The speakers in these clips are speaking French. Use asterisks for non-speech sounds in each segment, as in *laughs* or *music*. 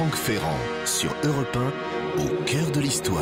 Franck Ferrand sur Europe 1, au cœur de l'histoire.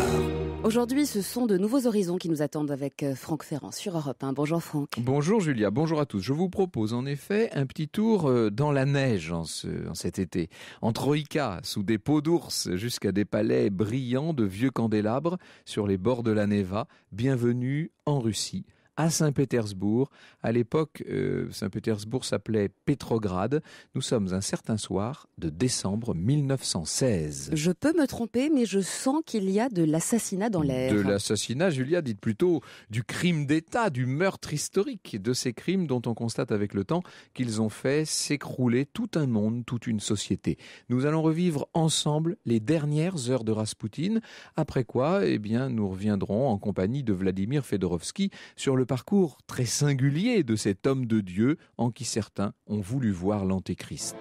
Aujourd'hui, ce sont de nouveaux horizons qui nous attendent avec euh, Franck Ferrand sur Europe 1. Bonjour Franck. Bonjour Julia, bonjour à tous. Je vous propose en effet un petit tour euh, dans la neige en, cet été. En Troïka, sous des peaux d'ours, jusqu'à des palais brillants de vieux candélabres sur les bords de la Neva. Bienvenue en Russie à Saint-Pétersbourg. À l'époque, euh, Saint-Pétersbourg s'appelait Pétrograd. Nous sommes un certain soir de décembre 1916. Je peux me tromper, mais je sens qu'il y a de l'assassinat dans l'air. De l'assassinat, Julia, dites plutôt du crime d'État, du meurtre historique, de ces crimes dont on constate avec le temps qu'ils ont fait s'écrouler tout un monde, toute une société. Nous allons revivre ensemble les dernières heures de Rasputin, après quoi, eh bien, nous reviendrons en compagnie de Vladimir Fedorovski sur le parcours très singulier de cet homme de Dieu en qui certains ont voulu voir l'Antéchrist.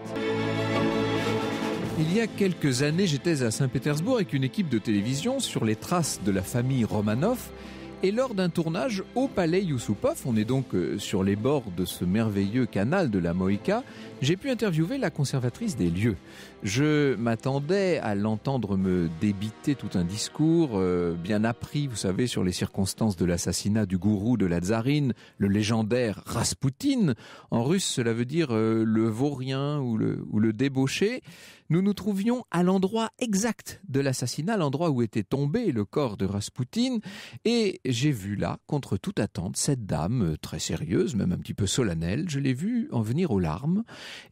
Il y a quelques années, j'étais à Saint-Pétersbourg avec une équipe de télévision sur les traces de la famille Romanov et lors d'un tournage au palais Youssoupov, on est donc euh, sur les bords de ce merveilleux canal de la Moïka, j'ai pu interviewer la conservatrice des lieux. Je m'attendais à l'entendre me débiter tout un discours euh, bien appris, vous savez, sur les circonstances de l'assassinat du gourou de la tsarine, le légendaire Raspoutine. En russe, cela veut dire euh, le vaurien ou le, débauché. Nous nous trouvions à l'endroit exact de l'assassinat, l'endroit où était tombé le corps de Raspoutine, et j'ai vu là, contre toute attente, cette dame euh, très sérieuse, même un petit peu solennelle, je l'ai vue en venir aux larmes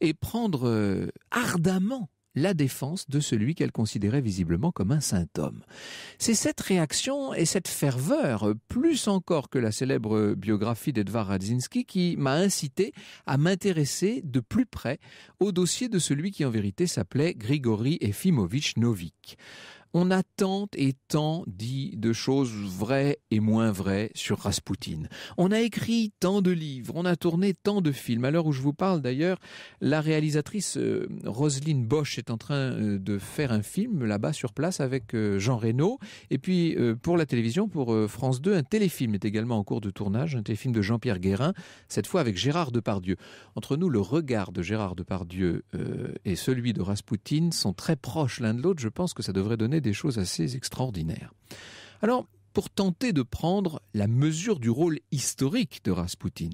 et prendre ardemment la défense de celui qu'elle considérait visiblement comme un saint homme. C'est cette réaction et cette ferveur, plus encore que la célèbre biographie d'Edvard Radzinski, qui m'a incité à m'intéresser de plus près au dossier de celui qui en vérité s'appelait Grigori Efimovitch Novik. On a tant et tant dit de choses vraies et moins vraies sur Raspoutine. On a écrit tant de livres, on a tourné tant de films. À l'heure où je vous parle d'ailleurs, la réalisatrice euh, Roselyne Bosch est en train euh, de faire un film là-bas sur place avec euh, Jean Reno. Et puis pour la télévision, pour France 2, un téléfilm est également en cours de tournage, un téléfilm de Jean-Pierre Guérin, cette fois avec Gérard Depardieu. Entre nous, le regard de Gérard Depardieu et celui de Raspoutine sont très proches l'un de l'autre. Je pense que ça devrait donner des choses assez extraordinaires. Alors, pour tenter de prendre la mesure du rôle historique de Rasputin,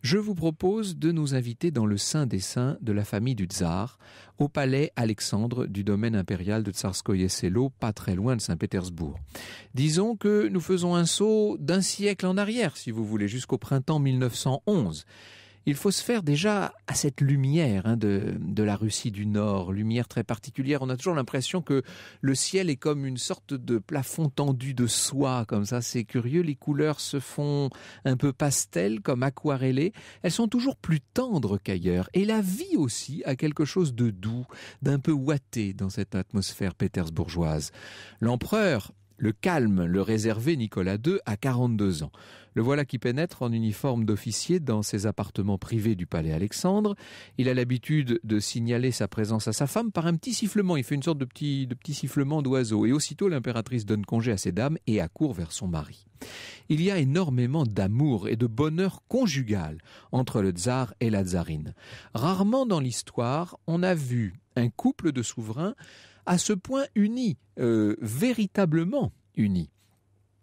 je vous propose de nous inviter dans le saint des saints de la famille du tsar, au palais Alexandre du domaine impérial de Tsarskoye Selo, pas très loin de Saint-Pétersbourg. Disons que nous faisons un saut d'un siècle en arrière, si vous voulez, jusqu'au printemps 1911. Il faut se faire déjà à cette lumière hein, de, la Russie du Nord, lumière très particulière. On a toujours l'impression que le ciel est comme une sorte de plafond tendu de soie, comme ça. C'est curieux. Les couleurs se font un peu pastel, comme aquarellées. Elles sont toujours plus tendres qu'ailleurs. Et la vie aussi a quelque chose de doux, d'un peu ouaté dans cette atmosphère pétersbourgeoise. L'empereur le calme le réservait Nicolas II à 42 ans. Le voilà qui pénètre en uniforme d'officier dans ses appartements privés du palais Alexandre. Il a l'habitude de signaler sa présence à sa femme par un petit sifflement. Il fait une sorte de petit, de petit sifflement d'oiseau. Et aussitôt, l'impératrice donne congé à ses dames et accourt vers son mari. Il y a énormément d'amour et de bonheur conjugal entre le tsar et la tsarine. Rarement dans l'histoire, on a vu un couple de souverains à ce point unis, euh, véritablement unis.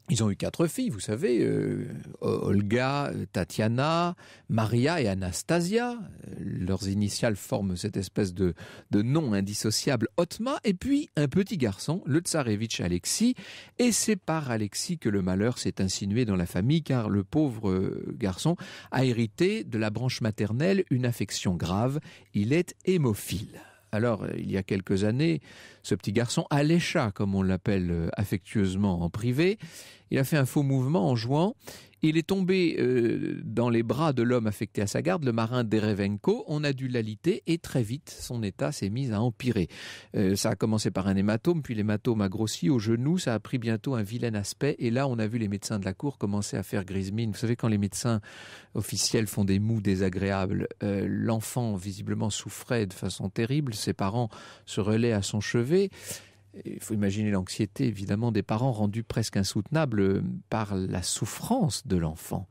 Ils ont eu quatre filles, vous savez, euh, Olga, Tatiana, Maria et Anastasia. Leurs initiales forment cette espèce de, de nom indissociable, Otma, et puis un petit garçon, le tsarevitch Alexis. Et c'est par Alexis que le malheur s'est insinué dans la famille, car le pauvre euh, garçon a hérité de la branche maternelle une affection grave. Il est hémophile. Alors, euh, il y a quelques années, ce petit garçon, Alécha, comme on l'appelle euh, affectueusement en privé, il a fait un faux mouvement en jouant. Il est tombé euh, dans les bras de l'homme affecté à sa garde, le marin Derevenko. On a dû l'aliter et très vite, son état s'est mis à empirer. Euh, ça a commencé par un hématome, puis l'hématome a grossi au genou. Ça a pris bientôt un vilain aspect. Et là, on a vu les médecins de la cour commencer à faire grise mine. Vous savez, quand les médecins officiels font des mous désagréables, euh, l'enfant visiblement souffrait de façon terrible. Ses parents se relaient à son chevet il faut imaginer l'anxiété évidemment des parents rendus presque insoutenables euh, par la souffrance de l'enfant.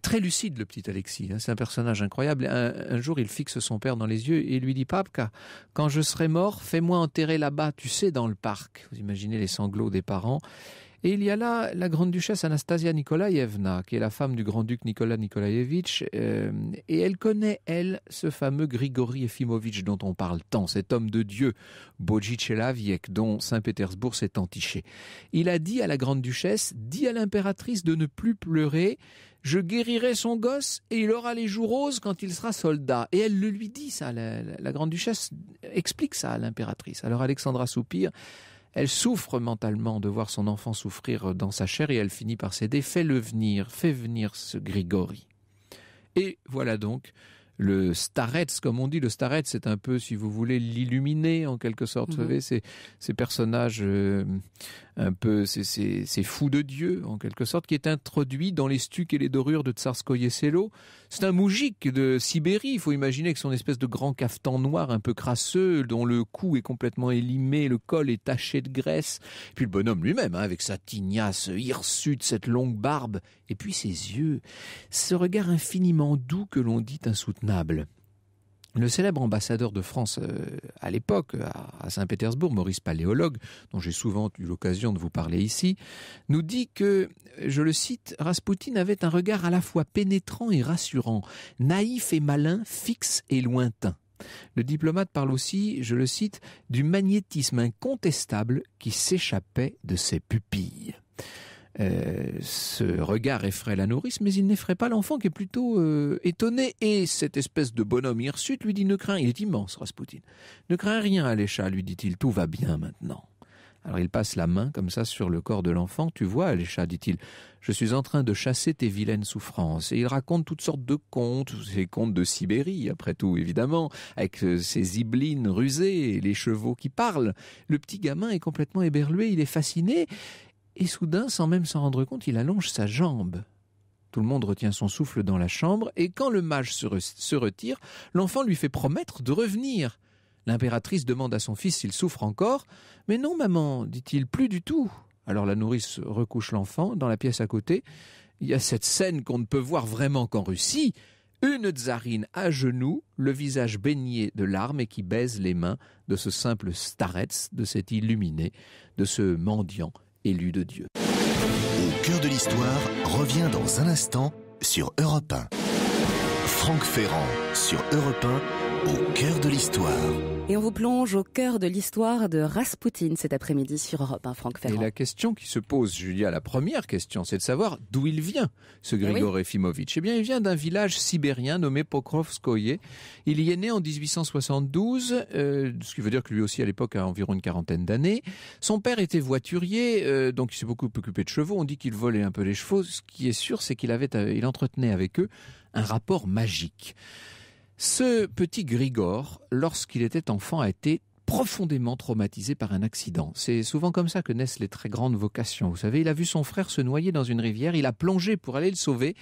Très lucide le petit Alexis, hein, c'est un personnage incroyable. Un, jour il fixe son père dans les yeux et lui dit Papka, quand je serai mort, fais-moi enterrer là-bas, tu sais, dans le parc. Vous imaginez les sanglots des parents. Et il y a là la grande-duchesse Anastasia Nikolaevna, qui est la femme du grand-duc Nicolas Nikolaevitch, euh, et elle connaît, elle, ce fameux Grigori Efimovitch dont on parle tant, cet homme de Dieu, Laviek, dont Saint-Pétersbourg s'est entiché. Il a dit à la grande-duchesse, dit à l'impératrice de ne plus pleurer, je guérirai son gosse et il aura les joues roses quand il sera soldat. Et elle le lui dit, ça, la, la grande-duchesse explique ça à l'impératrice. Alors Alexandra soupire, elle souffre mentalement de voir son enfant souffrir dans sa chair et elle finit par céder. Fais-le venir, fais venir ce Grigori. Et voilà donc le Starets, comme on dit, le Starets, c'est un peu, si vous voulez, l'illuminer en quelque sorte. Vous mhm. savez, ces, personnages euh, un peu ces, fous de Dieu, en quelque sorte, qui est introduit dans les stucs et les dorures de Tsarskoye Selo. C'est un moujik de Sibérie, il faut imaginer que son espèce de grand cafetan noir un peu crasseux, dont le cou est complètement élimé, le col est taché de graisse, puis le bonhomme lui-même, hein, avec sa tignasse hirsute, cette longue barbe, et puis ses yeux, ce regard infiniment doux que l'on dit insoutenable. Le célèbre ambassadeur de France euh, à l'époque, à Saint-Pétersbourg, Maurice Paléologue, dont j'ai souvent eu l'occasion de vous parler ici, nous dit que, euh, je le cite, Raspoutine avait un regard à la fois pénétrant et rassurant, naïf et malin, fixe et lointain. Le diplomate parle aussi, je le cite, du magnétisme incontestable qui s'échappait de ses pupilles. Euh, ce regard effraie la nourrice, mais il n'effraie pas l'enfant qui est plutôt euh, étonné. Et cette espèce de bonhomme hirsute lui dit Ne crains, il est immense, Rasputin. Ne crains rien, Alécha, lui dit-il, tout va bien maintenant. Alors il passe la main comme ça sur le corps de l'enfant. Tu vois, Alécha, dit-il, je suis en train de chasser tes vilaines souffrances. Et il raconte toutes sortes de contes, ces contes de Sibérie, après tout, évidemment, avec euh, ces iblines rusées, les chevaux qui parlent. Le petit gamin est complètement éberlué, il est fasciné, et soudain, sans même s'en rendre compte, il allonge sa jambe. Tout le monde retient son souffle dans la chambre, et quand le mage se, retire, l'enfant lui fait promettre de revenir. L'impératrice demande à son fils s'il souffre encore, mais non, maman, dit-il, plus du tout. Alors la nourrice recouche l'enfant dans la pièce à côté. Il y a cette scène qu'on ne peut voir vraiment qu'en Russie. Une tsarine à genoux, le visage baigné de larmes et qui baise les mains de ce simple starets, de cet illuminé, de ce mendiant élu de Dieu. Au cœur de l'histoire revient dans un instant sur Europe 1. Franck Ferrand sur Europe 1 au cœur de l'histoire. Et on vous plonge au cœur de l'histoire de Rasputin cet après-midi sur Europe 1, francfort Franck Ferrand. Et la question qui se pose, Julia, la première question, c'est de savoir d'où il vient, ce eh Grigor efimovitch Eh bien, il vient d'un village sibérien nommé Pokrovskoye. Il y est né en 1872, euh, ce qui veut dire que lui aussi, à l'époque, a environ une quarantaine d'années. Son père était voiturier, euh, donc il s'est beaucoup occupé de chevaux. On dit qu'il volait un peu les chevaux. Ce qui est sûr, c'est qu'il avait, euh, il entretenait avec eux un rapport magique. Ce petit Grigor, lorsqu'il était enfant, a été profondément traumatisé par un accident. C'est souvent comme ça que naissent les très grandes vocations. Vous savez, il a vu son frère se noyer dans une rivière, il a plongé pour aller le sauver,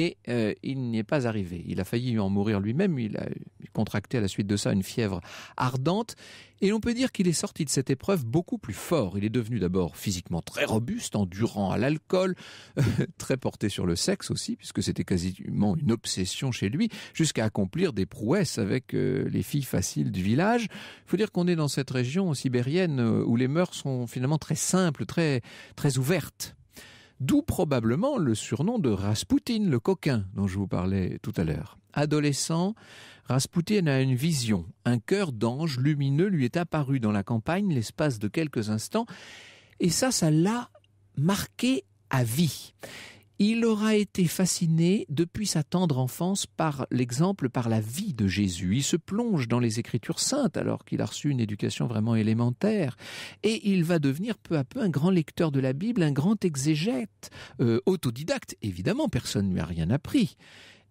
et euh, il n'y est pas arrivé. Il a failli en mourir lui-même, il a contracté à la suite de ça une fièvre ardente, et on peut dire qu'il est sorti de cette épreuve beaucoup plus fort. Il est devenu d'abord physiquement très robuste, endurant à l'alcool, *laughs* très porté sur le sexe aussi, puisque c'était quasiment une obsession chez lui, jusqu'à accomplir des prouesses avec euh, les filles faciles du village. Il faut dire qu'on est dans cette région sibérienne euh, où les mœurs sont finalement très simples, très, très ouvertes d'où probablement le surnom de Raspoutine, le coquin dont je vous parlais tout à l'heure. Adolescent, Raspoutine a une vision. Un cœur d'ange lumineux lui est apparu dans la campagne l'espace de quelques instants, et ça, ça l'a marqué à vie il aura été fasciné depuis sa tendre enfance par l'exemple, par la vie de Jésus. Il se plonge dans les Écritures saintes alors qu'il a reçu une éducation vraiment élémentaire et il va devenir peu à peu un grand lecteur de la Bible, un grand exégète, euh, autodidacte. Évidemment, personne ne lui a rien appris.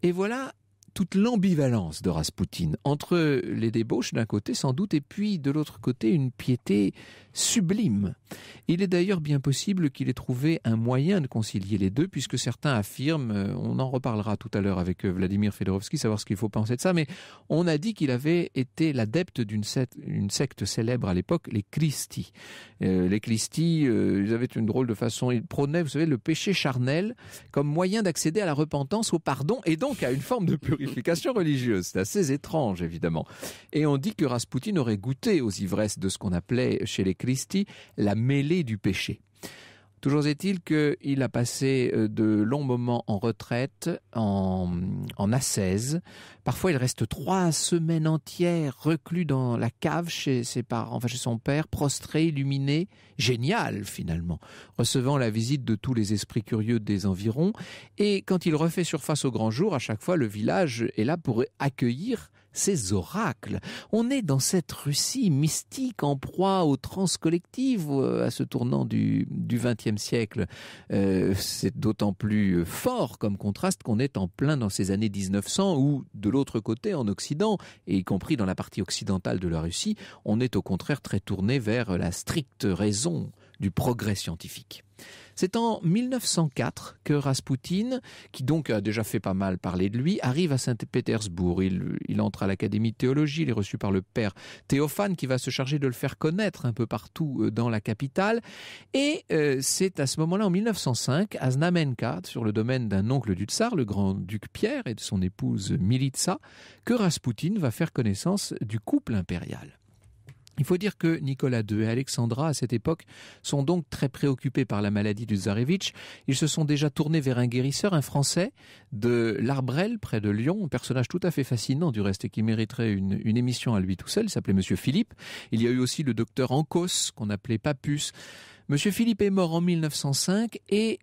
Et voilà toute l'ambivalence de Rasputin entre les débauches d'un côté sans doute et puis de l'autre côté une piété sublime. Il est d'ailleurs bien possible qu'il ait trouvé un moyen de concilier les deux puisque certains affirment, euh, on en reparlera tout à l'heure avec euh, Vladimir Fedorovski, savoir ce qu'il faut penser de ça, mais on a dit qu'il avait été l'adepte d'une secte, une secte célèbre à l'époque, les Christi. Euh, les Christi, ils avaient une drôle de façon, ils prônaient, vous savez, le péché charnel comme moyen d'accéder à la repentance, au pardon et donc à une forme de purification religieuse. C'est assez étrange, évidemment. Et on dit que Raspoutine aurait goûté aux ivresses de ce qu'on appelait chez les Christi la mêlée du péché. Toujours est-il qu'il a passé euh, de longs moments en retraite, en, en assaise. Parfois, il reste trois semaines entières reclus dans la cave chez ses parents, enfin chez son père, prostré, illuminé. Génial, finalement. Recevant la visite de tous les esprits curieux des environs. Et quand il refait surface au grand jour, à chaque fois, le village est là pour accueillir ces oracles. On est dans cette Russie mystique en proie aux trans collectives euh, à ce tournant du XXe siècle. Euh, c'est d'autant plus euh, fort comme contraste qu'on est en plein dans ces années 1900 où, de l'autre côté, en Occident, et y compris dans la partie occidentale de la Russie, on est au contraire très tourné vers la stricte raison du progrès scientifique. C'est en 1904 que Raspoutine, qui donc a déjà fait pas mal parler de lui, arrive à Saint-Pétersbourg. Il, entre à l'Académie de théologie, il est reçu par le père Théophane qui va se charger de le faire connaître un peu partout euh, dans la capitale. Et euh, c'est à ce moment-là, en 1905, à Znamenka, sur le domaine d'un oncle du tsar, le grand-duc Pierre et de son épouse Militsa, que Raspoutine va faire connaissance du couple impérial. Il faut dire que Nicolas II et Alexandra, à cette époque, sont donc très préoccupés par la maladie du Tsarevitch. Ils se sont déjà tournés vers un guérisseur, un Français, de l'Arbrel, près de Lyon, un personnage tout à fait fascinant du reste et qui mériterait une, émission à lui tout seul. Il s'appelait Monsieur Philippe. Il y a eu aussi le docteur Ancos, qu'on appelait Papus. Monsieur Philippe est mort en 1905 et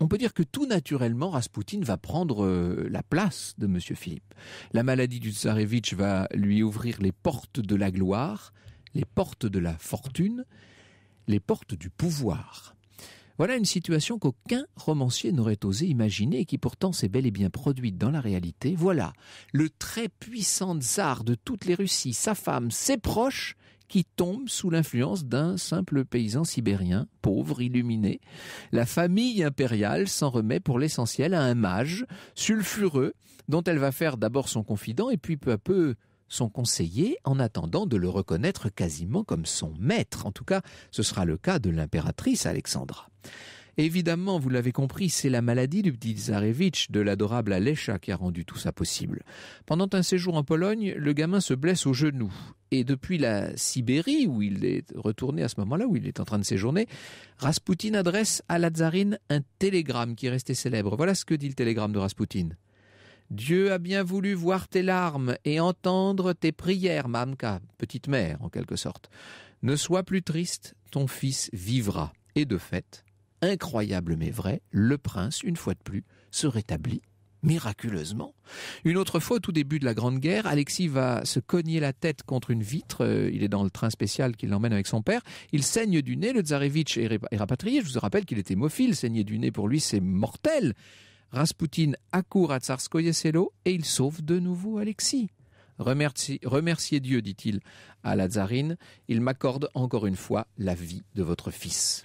on peut dire que tout naturellement, Rasputin va prendre euh, la place de Monsieur Philippe. La maladie du Tsarevitch va lui ouvrir les portes de la gloire, les portes de la fortune, les portes du pouvoir. Voilà une situation qu'aucun romancier n'aurait osé imaginer et qui pourtant s'est bel et bien produite dans la réalité. Voilà le très puissant tsar de toutes les Russies, sa femme, ses proches, qui tombe sous l'influence d'un simple paysan sibérien, pauvre, illuminé. La famille impériale s'en remet pour l'essentiel à un mage sulfureux dont elle va faire d'abord son confident et puis peu à peu son conseiller en attendant de le reconnaître quasiment comme son maître. En tout cas, ce sera le cas de l'impératrice Alexandra. Évidemment, vous l'avez compris, c'est la maladie du petit Tsarevitch, de l'adorable Alecha, qui a rendu tout ça possible. Pendant un séjour en Pologne, le gamin se blesse au genou. Et depuis la Sibérie, où il est retourné à ce moment-là, où il est en train de séjourner, Rasputin adresse à la tsarine un télégramme qui est resté célèbre. Voilà ce que dit le télégramme de Rasputin. Dieu a bien voulu voir tes larmes et entendre tes prières, Mamka, petite mère en quelque sorte. Ne sois plus triste, ton fils vivra. Et de fait, incroyable mais vrai, le prince, une fois de plus, se rétablit miraculeusement. Une autre fois, au tout début de la Grande Guerre, Alexis va se cogner la tête contre une vitre. Euh, il est dans le train spécial qui l'emmène avec son père. Il saigne du nez. Le Tsarevitch est rapatrié. Je vous rappelle qu'il était hémophile. Saigner du nez, pour lui, c'est mortel. Rasputin accourt à Tsarskoye Selo et il sauve de nouveau Alexis. remerciez Dieu, dit-il à la tsarine, il m'accorde encore une fois la vie de votre fils.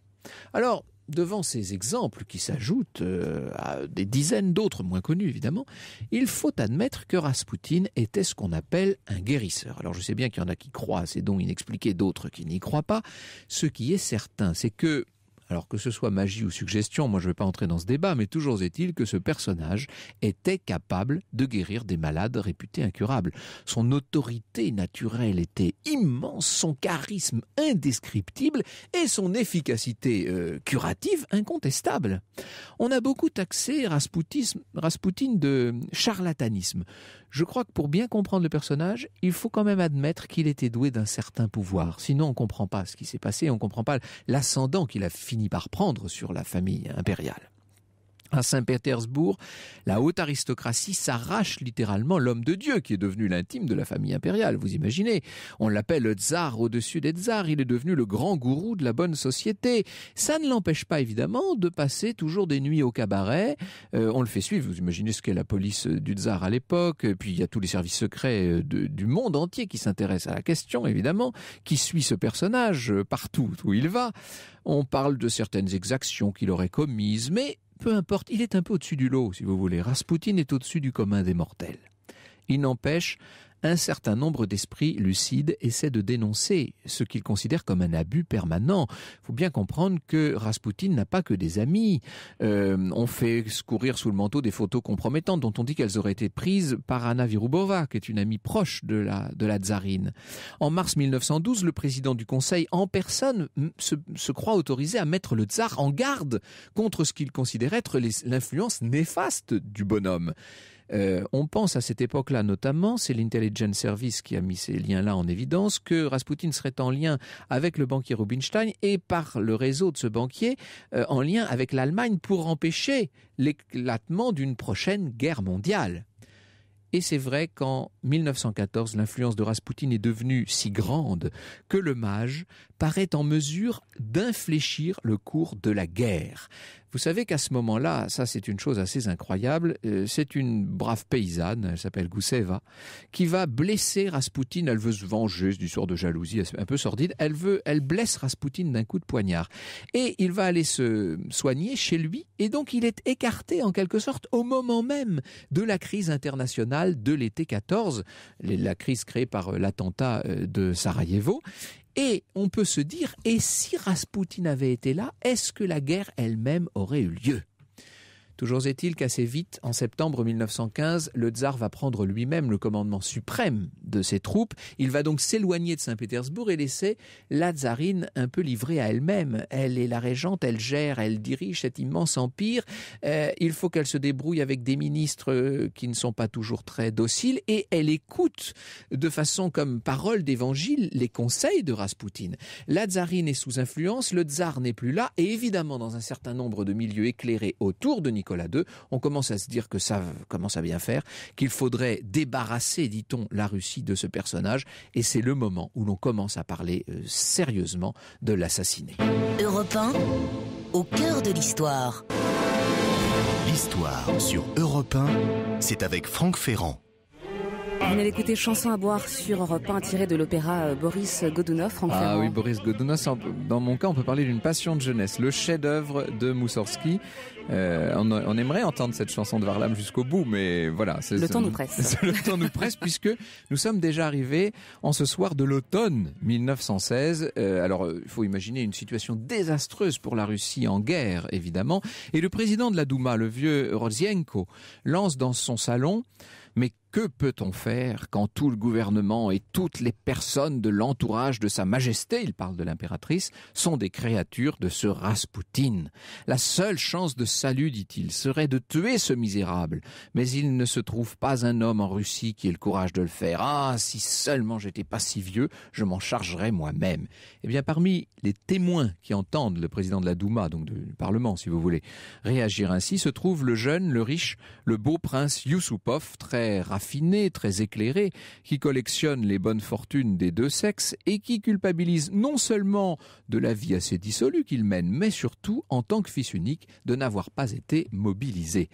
Alors, devant ces exemples qui s'ajoutent euh, à des dizaines d'autres moins connus évidemment, il faut admettre que Rasputin était ce qu'on appelle un guérisseur. Alors je sais bien qu'il y en a qui croient à ces dons inexpliqués, d'autres qui n'y croient pas. Ce qui est certain, c'est que alors que ce soit magie ou suggestion, moi je ne vais pas entrer dans ce débat, mais toujours est-il que ce personnage était capable de guérir des malades réputés incurables. Son autorité naturelle était immense, son charisme indescriptible et son efficacité euh, curative incontestable. On a beaucoup taxé Rasputin de charlatanisme. Je crois que pour bien comprendre le personnage, il faut quand même admettre qu'il était doué d'un certain pouvoir. Sinon, on ne comprend pas ce qui s'est passé, on ne comprend pas l'ascendant qu'il a fini par prendre sur la famille impériale à Saint-Pétersbourg, la haute aristocratie s'arrache littéralement l'homme de Dieu qui est devenu l'intime de la famille impériale, vous imaginez. On l'appelle le tsar au-dessus des tsars, il est devenu le grand gourou de la bonne société. Ça ne l'empêche pas évidemment de passer toujours des nuits au cabaret, euh, on le fait suivre, vous imaginez ce qu'est la police euh, du tsar à l'époque, puis il y a tous les services secrets euh, du monde entier qui s'intéressent à la question évidemment, qui suit ce personnage partout où il va. On parle de certaines exactions qu'il aurait commises, mais peu importe, il est un peu au-dessus du lot, si vous voulez. Raspoutine est au-dessus du commun des mortels. Il n'empêche, un certain nombre d'esprits lucides essaient de dénoncer ce qu'ils considèrent comme un abus permanent. Il faut bien comprendre que Rasputin n'a pas que des amis. Euh, on fait courir sous le manteau des photos compromettantes dont on dit qu'elles auraient été prises par Anna Virubova, qui est une amie proche de la, tsarine. En mars 1912, le président du Conseil en personne se, se croit autorisé à mettre le tsar en garde contre ce qu'il considère être l'influence néfaste du bonhomme. Euh, on pense à cette époque-là notamment, c'est l'Intelligence Service qui a mis ces liens-là en évidence, que Raspoutine serait en lien avec le banquier Rubinstein et par le réseau de ce banquier euh, en lien avec l'Allemagne pour empêcher l'éclatement d'une prochaine guerre mondiale. Et c'est vrai qu'en 1914, l'influence de Raspoutine est devenue si grande que le mage paraît en mesure d'infléchir le cours de la guerre. Vous savez qu'à ce moment-là, ça c'est une chose assez incroyable, euh, c'est une brave paysanne, elle s'appelle Guseva, qui va blesser Raspoutine, elle veut se venger du sort de jalousie un peu sordide, elle veut elle blesse Raspoutine d'un coup de poignard et il va aller se soigner chez lui et donc il est écarté en quelque sorte au moment même de la crise internationale de l'été 14, la crise créée par euh, l'attentat euh, de Sarajevo et on peut se dire, et si Rasputin avait été là, est-ce que la guerre elle-même aurait eu lieu Toujours est-il qu'assez vite, en septembre 1915, le tsar va prendre lui-même le commandement suprême de ses troupes. Il va donc s'éloigner de Saint-Pétersbourg et laisser la tsarine un peu livrée à elle-même. Elle est la régente, elle gère, elle dirige cet immense empire. Euh, il faut qu'elle se débrouille avec des ministres euh, qui ne sont pas toujours très dociles et elle écoute de façon comme parole d'évangile les conseils de Raspoutine. La tsarine est sous influence, le tsar n'est plus là et évidemment dans un certain nombre de milieux éclairés autour de Nicolas on commence à se dire que ça commence à bien faire, qu'il faudrait débarrasser, dit-on, la Russie de ce personnage, et c'est le moment où l'on commence à parler euh, sérieusement de l'assassiner. Europe 1, au cœur de l'histoire. L'histoire sur Europe 1, c'est avec Franck Ferrand venez d'écouter Chanson à boire sur Europe tiré de l'opéra euh, Boris Godunov, Ah oui, Boris Godounov. dans mon cas, on peut parler d'une passion de jeunesse, le chef-d'œuvre de Moussorski. Euh, on, aimerait entendre cette chanson de Varlam jusqu'au bout, mais voilà. *laughs* Le temps nous presse. Le temps nous presse puisque nous sommes déjà arrivés en ce soir de l'automne 1916. Euh, alors, il faut imaginer une situation désastreuse pour la Russie en guerre, évidemment. Et le président de la Douma, le vieux Rozienko, lance dans son salon, mais que peut-on faire quand tout le gouvernement et toutes les personnes de l'entourage de Sa Majesté, il parle de l'impératrice, sont des créatures de ce Rasputin La seule chance de salut, dit-il, serait de tuer ce misérable. Mais il ne se trouve pas un homme en Russie qui ait le courage de le faire. Ah, si seulement j'étais pas si vieux, je m'en chargerais moi-même. Eh bien, parmi les témoins qui entendent le président de la Douma, donc du Parlement, si vous voulez, réagir ainsi, se trouve le jeune, le riche, le beau prince Yusupov, très affiné, très éclairé, qui collectionne les bonnes fortunes des deux sexes et qui culpabilise non seulement de la vie assez dissolue qu'il mène, mais surtout en tant que fils unique de n'avoir pas été mobilisé.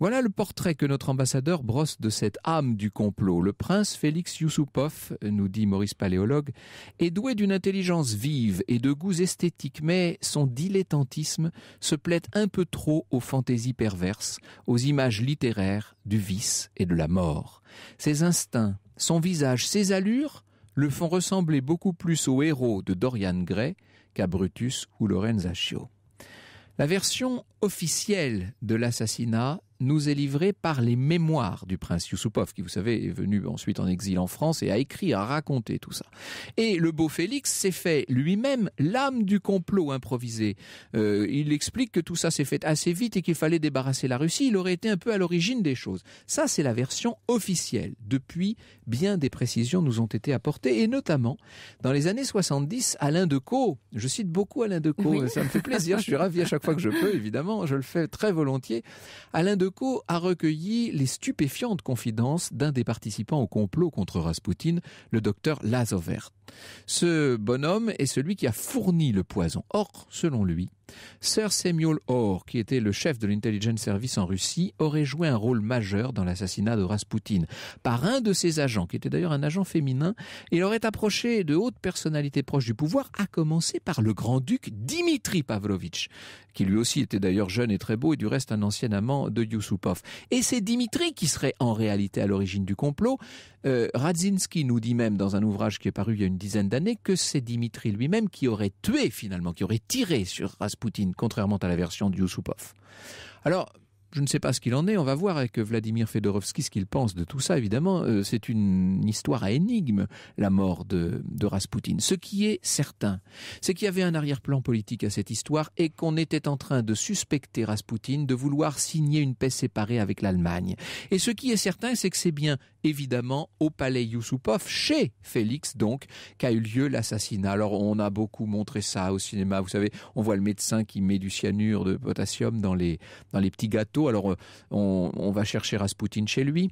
Voilà le portrait que notre ambassadeur brosse de cette âme du complot. Le prince Félix Youssoupov, nous dit Maurice Paléologue, est doué d'une intelligence vive et de goûts esthétiques, mais son dilettantisme se plaît un peu trop aux fantaisies perverses, aux images littéraires du vice et de la mort. Ses instincts, son visage, ses allures le font ressembler beaucoup plus au héros de Dorian Gray qu'à Brutus ou Lorenzaccio. La version officielle de l'assassinat nous est livré par les mémoires du prince Yusupov, qui vous savez est venu ensuite en exil en France et a écrit, a raconté tout ça. Et le beau Félix s'est fait lui-même l'âme du complot improvisé. Euh, il explique que tout ça s'est fait assez vite et qu'il fallait débarrasser la Russie. Il aurait été un peu à l'origine des choses. Ça, c'est la version officielle. Depuis, bien des précisions nous ont été apportées, et notamment dans les années 70, Alain Decaux, je cite beaucoup Alain Decaux, oui. ça me fait plaisir, je suis ravi à chaque fois que je peux, évidemment, je le fais très volontiers. Alain a recueilli les stupéfiantes confidences d'un des participants au complot contre Rasputin, le docteur Lazovert. Ce bonhomme est celui qui a fourni le poison. Or, selon lui, Sir Samuel Orr, qui était le chef de l'intelligence service en Russie, aurait joué un rôle majeur dans l'assassinat de Rasputin. par un de ses agents, qui était d'ailleurs un agent féminin. Il aurait approché de hautes personnalités proches du pouvoir, à commencer par le grand-duc Dimitri Pavlovitch, qui lui aussi était d'ailleurs jeune et très beau et du reste un ancien amant de Yusupov. Et c'est Dimitri qui serait en réalité à l'origine du complot, euh, Radzinski nous dit même dans un ouvrage qui est paru il y a une dizaine d'années que c'est Dimitri lui-même qui aurait tué finalement, qui aurait tiré sur Rasputin, contrairement à la version de Alors, je ne sais pas ce qu'il en est. On va voir avec euh, Vladimir Fedorovski ce qu'il pense de tout ça. Évidemment, euh, c'est une histoire à énigme, la mort de, de Rasputin. Ce qui est certain, c'est qu'il y avait un arrière-plan politique à cette histoire et qu'on était en train de suspecter Rasputin de vouloir signer une paix séparée avec l'Allemagne. Et ce qui est certain, c'est que c'est bien, évidemment, au palais Yusupov, chez Félix donc, qu'a eu lieu l'assassinat. Alors, on a beaucoup montré ça au cinéma. Vous savez, on voit le médecin qui met du cyanure de potassium dans les, dans les petits gâteaux alors, euh, on, on va chercher Rasputin chez lui.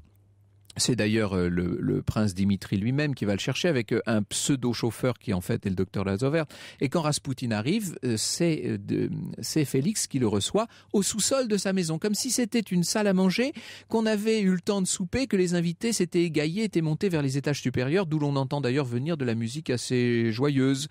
C'est d'ailleurs euh, le, prince Dimitri lui-même qui va le chercher avec euh, un pseudo-chauffeur qui en fait est le docteur Lazovert. Et quand Rasputin arrive, euh, c'est c'est Félix qui le reçoit au sous-sol de sa maison, comme si c'était une salle à manger qu'on avait eu le temps de souper, que les invités s'étaient égaillés, étaient montés vers les étages supérieurs, d'où l'on entend d'ailleurs venir de la musique assez joyeuse.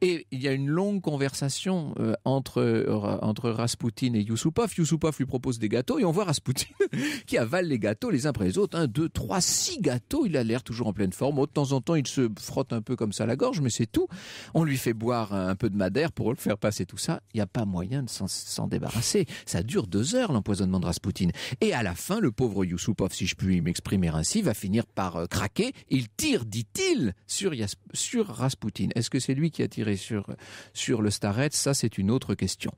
Et il y a une longue conversation entre entre Rasputin et Yusupov. Yusupov lui propose des gâteaux et on voit Rasputin *laughs* qui avale les gâteaux les uns après les autres, un, deux, trois six gâteaux. Il a l'air toujours en pleine forme. de temps en temps, il se frotte un peu comme ça la gorge, mais c'est tout. On lui fait boire un peu de madère pour le faire passer tout ça. Il n'y a pas moyen de s'en débarrasser. Ça dure deux heures, l'empoisonnement de Raspoutine. Et à la fin, le pauvre Youssoupov, si je puis m'exprimer ainsi, va finir par euh, craquer. Il tire, dit-il, sur, sur Raspoutine. Est-ce que c'est lui qui a tiré sur, sur le staret Ça, c'est une autre question.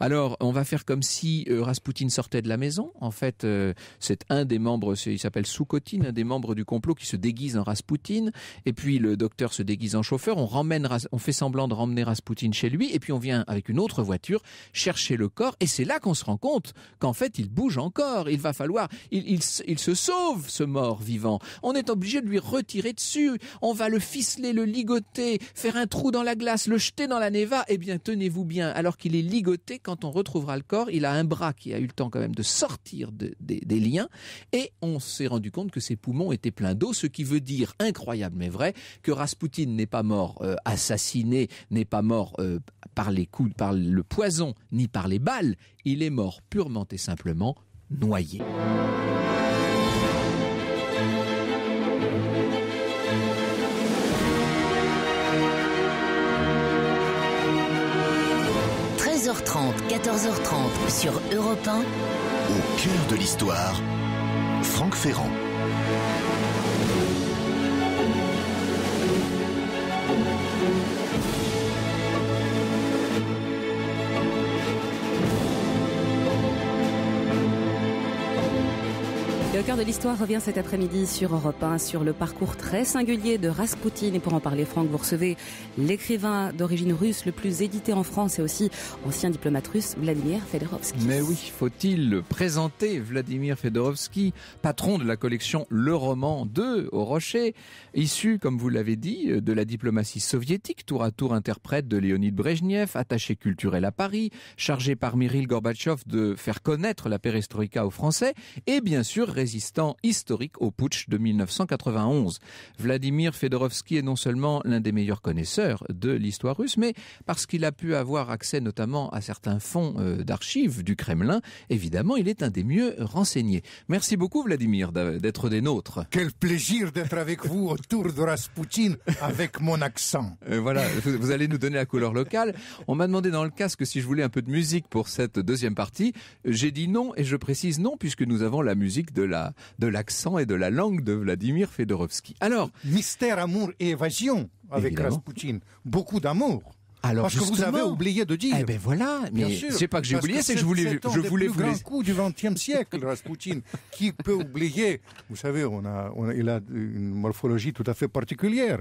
Alors, on va faire comme si euh, Raspoutine sortait de la maison. En fait, euh, c'est un des membres, il s'appelle Soukoti des membres du complot qui se déguisent en Raspoutine, et puis le docteur se déguise en chauffeur, on ramène, on fait semblant de ramener Raspoutine chez lui, et puis on vient avec une autre voiture chercher le corps, et c'est là qu'on se rend compte qu'en fait il bouge encore, il va falloir, il, se sauve ce mort vivant, on est obligé de lui retirer dessus, on va le ficeler, le ligoter, faire un trou dans la glace, le jeter dans la neva, et eh bien tenez-vous bien, alors qu'il est ligoté, quand on retrouvera le corps, il a un bras qui a eu le temps quand même de sortir des liens, et on s'est rendu compte que que ses poumons étaient pleins d'eau, ce qui veut dire, incroyable mais vrai, que Rasputin n'est pas mort euh, assassiné, n'est pas mort euh, par les coups, par le poison, ni par les balles, il est mort purement et simplement noyé. 13 h 30 14h30 sur Europe 1. Au cœur de l'histoire, Franck Ferrand. Thank you. Le cœur de l'histoire revient cet après-midi sur Europe 1 sur le parcours très singulier de Rasputin Et pour en parler, Franck, vous recevez l'écrivain d'origine russe le plus édité en France et aussi ancien diplomate russe, Vladimir Fedorovski. Mais oui, faut-il présenter Vladimir Fedorovski, patron de la collection Le Roman 2 au Rocher, issu, comme vous l'avez dit, de la diplomatie soviétique, tour à tour interprète de Léonid Brejnev, attaché culturel à Paris, chargé par Miril Gorbatchev de faire connaître la perestroïka aux Français et bien sûr résistant historique au putsch de 1991. Vladimir Fedorovski est non seulement l'un des meilleurs connaisseurs de l'histoire russe, mais parce qu'il a pu avoir accès notamment à certains fonds euh, d'archives du Kremlin, évidemment, il est un des mieux renseignés. Merci beaucoup, Vladimir, d'être des nôtres. Quel plaisir d'être avec vous autour de Rasputin avec mon accent. Euh, voilà, vous allez nous donner la couleur locale. On m'a demandé dans le casque si je voulais un peu de musique pour cette deuxième partie. J'ai dit non et je précise non puisque nous avons la musique de la de l'accent et de la langue de Vladimir Fedorovski. Alors. Mystère, amour et évasion avec Rasputin. Beaucoup d'amour. Alors parce que vous avez oublié de dire. Eh bien voilà, bien sûr. c'est pas que j'ai oublié, c'est que je voulais, je voulais vous. grand coup du XXe siècle, Rasputin. qui peut oublier Vous savez, on a, on il a une morphologie tout à fait particulière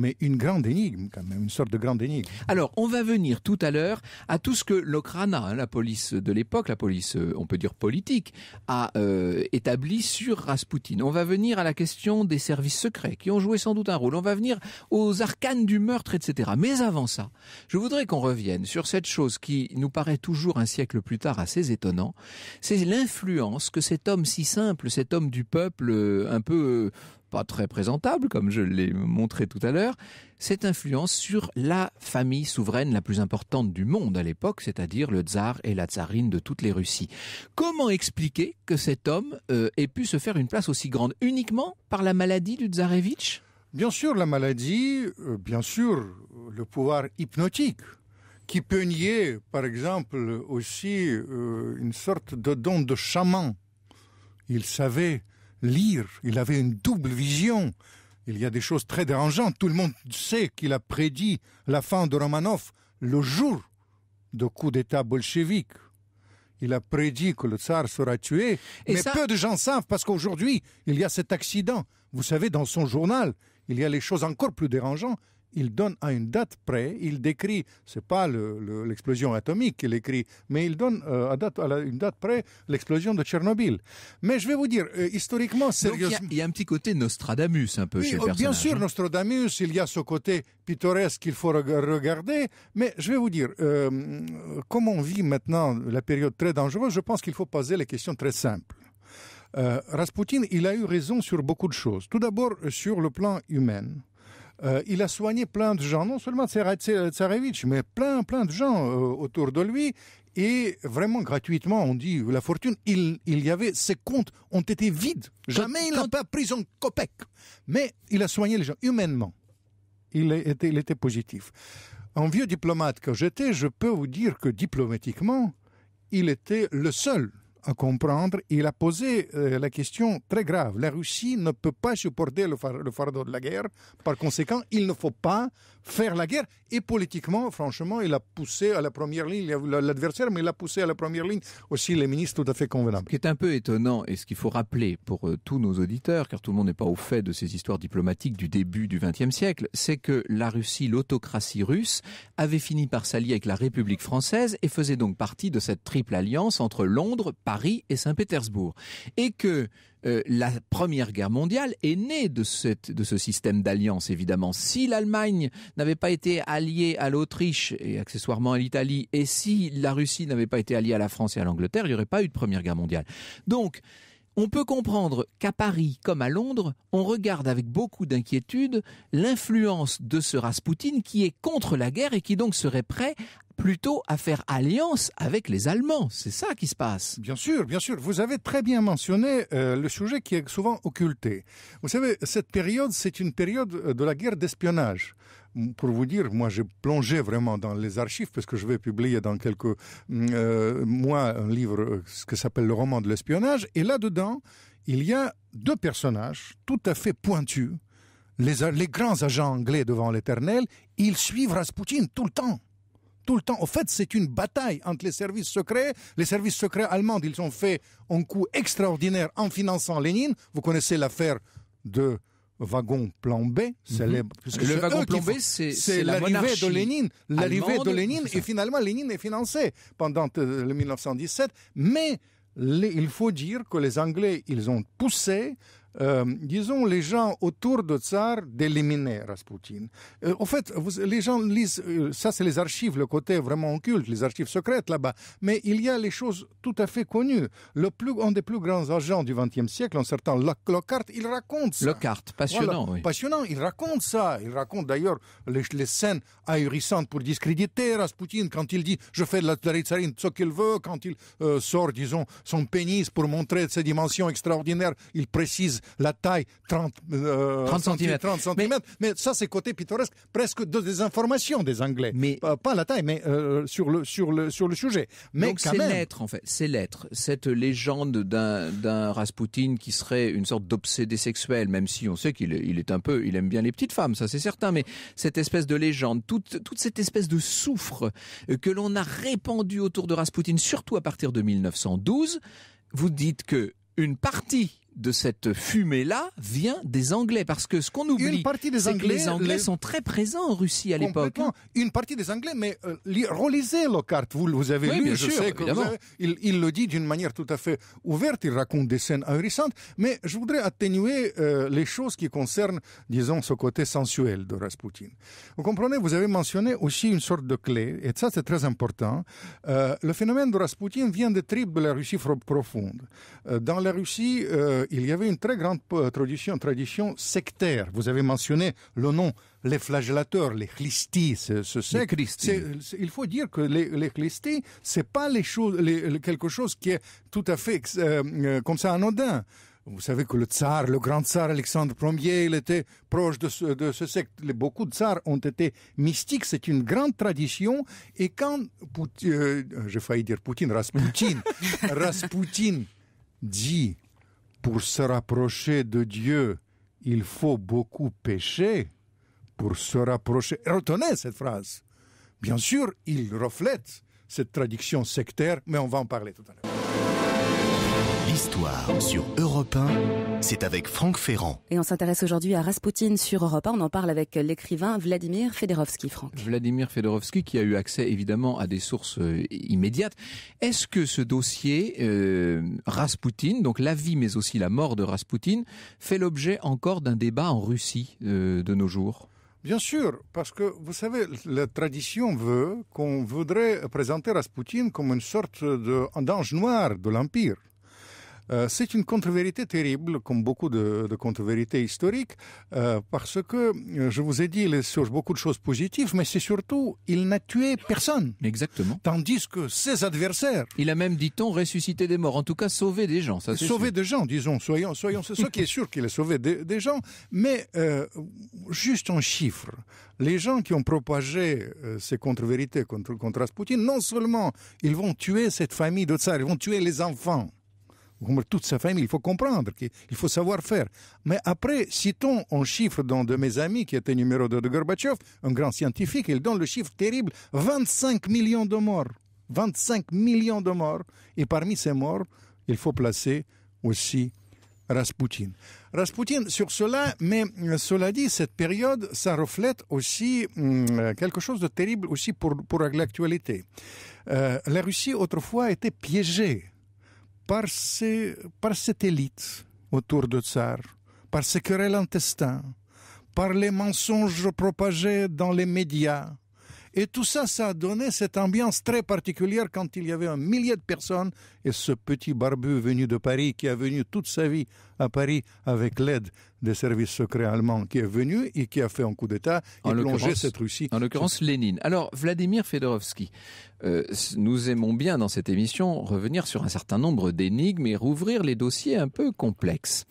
mais une grande énigme quand même, une sorte de grande énigme. Alors, on va venir tout à l'heure à tout ce que l'Ocrana, hein, la police de l'époque, la police, euh, on peut dire politique, a euh, établi sur Raspoutine. On va venir à la question des services secrets qui ont joué sans doute un rôle. On va venir aux arcanes du meurtre, etc. Mais avant ça, je voudrais qu'on revienne sur cette chose qui nous paraît toujours un siècle plus tard assez étonnant. C'est l'influence que cet homme si simple, cet homme du peuple, euh, un peu pas très présentable, comme je l'ai montré tout à l'heure, cette influence sur la famille souveraine la plus importante du monde à l'époque, c'est-à-dire le tsar et la tsarine de toutes les Russies. Comment expliquer que cet homme euh, ait pu se faire une place aussi grande uniquement par la maladie du tsarevitch Bien sûr, la maladie, euh, bien sûr, le pouvoir hypnotique qui peut nier, par exemple, aussi euh, une sorte de don de chaman. Il savait lire, il avait une double vision. Il y a des choses très dérangeantes. Tout le monde sait qu'il a prédit la fin de Romanov le jour du coup d'État bolchevique. Il a prédit que le tsar sera tué, Et mais peu de gens savent parce qu'aujourd'hui, il y a cet accident. Vous savez, dans son journal, il y a les choses encore plus dérangeantes il donne à une date près, il décrit, c'est pas l'explosion atomique qu'il écrit, mais il donne euh, à, une date près l'explosion de Tchernobyl. Mais je vais vous dire, euh, historiquement, sérieusement... Il y, a un petit côté Nostradamus un peu chez le oh, personnage. Bien sûr, hein. Nostradamus, il y a ce côté pittoresque qu'il faut regarder, mais je vais vous dire, euh, comment comme on vit maintenant la période très dangereuse, je pense qu'il faut poser les questions très simples. Rasputin, il a eu raison sur beaucoup de choses. Tout d'abord, sur le plan humain euh, il a soigné plein de gens, non seulement Tsarevitch, mais plein, plein de gens euh, autour de lui. Et vraiment gratuitement, on dit la fortune, il, y avait, ses comptes ont été vides. Jamais il n'a pas pris un copec. Mais il a soigné les gens humainement. Il il était positif. En vieux diplomate que j'étais, je peux vous dire que diplomatiquement, il était le seul à comprendre. Il a posé euh, la question très grave. La Russie ne peut pas supporter le, fardeau de la guerre. Par conséquent, il ne faut pas faire la guerre. Et politiquement, franchement, il a poussé à la première ligne l'adversaire, mais il a poussé à la première ligne aussi les ministres tout à fait convenables. Ce qui est un peu étonnant et ce qu'il faut rappeler pour euh, tous nos auditeurs, car tout le monde n'est pas au fait de ces histoires diplomatiques du début du XXe siècle, c'est que la Russie, l'autocratie russe, avait fini par s'allier avec la République française et faisait donc partie de cette triple alliance entre Londres, Paris et Saint-Pétersbourg. Et que euh, la Première Guerre mondiale est née de, cette, de ce système d'alliance, évidemment. Si l'Allemagne n'avait pas été alliée à l'Autriche et accessoirement à l'Italie, et si la Russie n'avait pas été alliée à la France et à l'Angleterre, il n'y aurait pas eu de Première Guerre mondiale. Donc, on peut comprendre qu'à Paris comme à Londres, on regarde avec beaucoup d'inquiétude l'influence de ce Rasputin qui est contre la guerre et qui donc serait prêt plutôt à faire alliance avec les Allemands. C'est ça qui se passe. Bien sûr, bien sûr. Vous avez très bien mentionné euh, le sujet qui est souvent occulté. Vous savez, cette période, c'est une période euh, de la guerre d'espionnage pour vous dire, moi j'ai plongé vraiment dans les archives parce que je vais publier dans quelques mm, euh, mois un livre euh, ce que s'appelle le roman de l'espionnage et là-dedans, il y a deux personnages tout à fait pointus. Les, les grands agents anglais devant l'éternel, ils suivent Rasputin tout le temps tout le temps. Au fait, c'est une bataille entre les services secrets. Les services secrets allemands, ils ont fait un coup extraordinaire en finançant Lénine. Vous connaissez l'affaire de wagon plan B, le wagon plan c'est l'arrivée de Lénine. L'arrivée de Lénine, et finalement, Lénine est financé pendant euh, le 1917, mais il faut dire que les Anglais, ils ont poussé euh, disons, les gens autour de Tsar d'éliminer Rasputin. en euh, fait, vous, les gens lisent, euh, ça c'est les archives, le côté vraiment occulte, les archives secrètes là-bas, mais il y a les choses tout à fait connues. Le plus, un des plus grands agents du XXe siècle, un certain Lockhart, il raconte ça. Lockhart, passionnant. oui. Passionnant, il raconte ça. Il raconte d'ailleurs les, scènes ahurissantes pour discréditer Rasputin quand il dit « je fais de la tsarine ce qu'il veut », quand il sort, disons, son pénis pour montrer ses dimensions extraordinaires, il précise la taille 30, 30 cm. 30 Mais, ça, c'est côté pittoresque, presque de désinformation des Anglais. pas, la taille, mais euh, sur, le, sur, le, sur le sujet. Mais donc c'est l'être, en fait. C'est l'être. Cette légende d'un Rasputin qui serait une sorte d'obsédé sexuel, même si on sait qu'il il est un peu, il aime bien les petites femmes, ça c'est certain, mais cette espèce de légende, toute, toute cette espèce de soufre euh, que l'on a répandu autour de Rasputin, surtout à partir de 1912, vous dites que une partie de cette fumée-là vient des Anglais. Parce que ce qu'on oublie, Une que les Anglais sont très présents en Russie à l'époque. Hein. Une partie des Anglais, mais euh, relisez Lockhart, vous, vous avez lu, il, le dit d'une manière tout à fait ouverte, il raconte des scènes ahurissantes, mais je voudrais atténuer euh, les choses qui concernent, disons, ce côté sensuel de Rasputin. Vous comprenez, vous avez mentionné aussi une sorte de clé, et ça c'est très important. Euh, le phénomène de Rasputin vient des tribus de la Russie profonde. dans la Russie, il y avait une très grande euh, tradition, tradition sectaire. Vous avez mentionné le nom les flagellateurs, les chlistis, ce, il faut dire que les, les ce c'est pas les choses, quelque chose qui est tout à fait euh, euh, comme ça anodin. Vous savez que le tsar, le grand tsar Alexandre Ier, il était proche de ce, de ce secte. Beaucoup de tsars ont été mystiques. C'est une grande tradition. Et quand, j'ai failli dire Poutine, Rasputin, *laughs* Rasputin dit pour se rapprocher de Dieu, il faut beaucoup pécher pour se rapprocher. Retenez cette phrase. Bien sûr, il reflète cette tradition sectaire, mais on va en parler tout à l'heure. L'histoire sur Europe 1, c'est avec Franck Ferrand. Et on s'intéresse aujourd'hui à Rasputin sur Europe 1. On en parle avec l'écrivain Vladimir Fedorovski, Franck. Vladimir Fedorovski qui a eu accès évidemment à des sources euh, immédiates. Est-ce que ce dossier euh, Rasputin, Raspoutine, donc la vie mais aussi la mort de Rasputin, fait l'objet encore d'un débat en Russie euh, de nos jours Bien sûr, parce que vous savez, la tradition veut qu'on voudrait présenter Rasputin comme une sorte d'ange noir de l'Empire. Euh, c'est une contre-vérité terrible, comme beaucoup de, de contre-vérités historiques, euh, parce que euh, je vous ai dit il est sur beaucoup de choses positives, mais c'est surtout, il n'a tué personne. Exactement. Tandis que ses adversaires. Il a même, dit-on, ressuscité des morts, en tout cas sauvé des gens. Ça, sauvé des gens, disons, soyons, soyons, ce qui est sûr qu'il a sauvé des, gens, mais juste en chiffres, les gens qui ont propagé ces contre-vérités contre, contre Rasputin, non seulement ils vont tuer cette famille de tsars, ils vont tuer les enfants toute sa famille, il faut comprendre, il faut savoir faire. Mais après, citons un chiffre d'un de mes amis qui était numéro 2 de Gorbatchev, un grand scientifique, il donne le chiffre terrible, 25 millions de morts. 25 millions de morts. Et parmi ces morts, il faut placer aussi Rasputin. Rasputin, sur cela, mais euh, cela dit, cette période, ça reflète aussi hum, euh, quelque chose de terrible aussi pour, pour l'actualité. Euh, la Russie autrefois était piégée par, cette élite autour du tsar, par ses querelles intestines, par les mensonges propagés dans les médias, et tout ça, ça a donné cette ambiance très particulière quand il y avait un millier de personnes et ce petit barbu venu de Paris qui a venu toute sa vie à Paris avec l'aide des services secrets allemands qui est venu et qui a fait un coup d'État et plongé cette Russie. En l'occurrence, Lénine. Alors, Vladimir Fedorovski, euh, nous aimons bien dans cette émission revenir sur un certain nombre d'énigmes et rouvrir les dossiers un peu complexes.